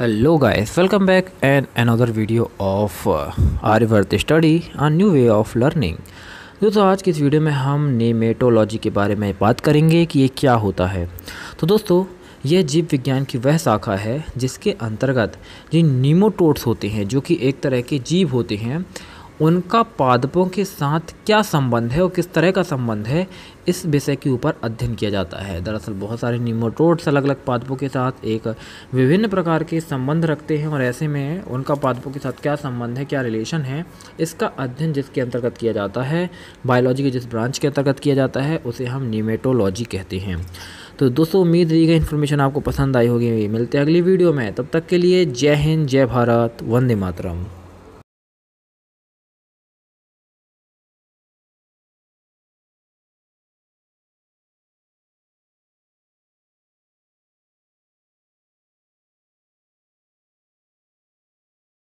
hello guys welcome back and another video of Aryavart study a new way of learning दोस्तों आज की इस video में हम नेमेटोलॉजी के बारे में बात करेंगे कि ये क्या होता है तो दोस्तों यह जीव विज्ञान की वह शाखा है जिसके अंतर्गत जिन नीमोटोट्स होते हैं जो कि एक तरह के जीव होते हैं उनका पादपों के साथ क्या संबंध है और किस तरह का संबंध है इस विषय के ऊपर अध्ययन किया जाता है दरअसल बहुत सारे निमोटोड्स अलग अलग पादपों के साथ एक विभिन्न प्रकार के संबंध रखते हैं और ऐसे में उनका पादपों के साथ क्या संबंध है क्या रिलेशन है इसका अध्ययन जिसके अंतर्गत किया जाता है बायोलॉजी के जिस ब्रांच के अंतर्गत किया जाता है उसे हम न्यूमेटोलॉजी कहते हैं तो दोस्तों उम्मीद दी गई इन्फॉर्मेशन आपको पसंद आई होगी मिलते हैं अगली वीडियो में तब तक के लिए जय हिंद जय भारत वंदे मातरम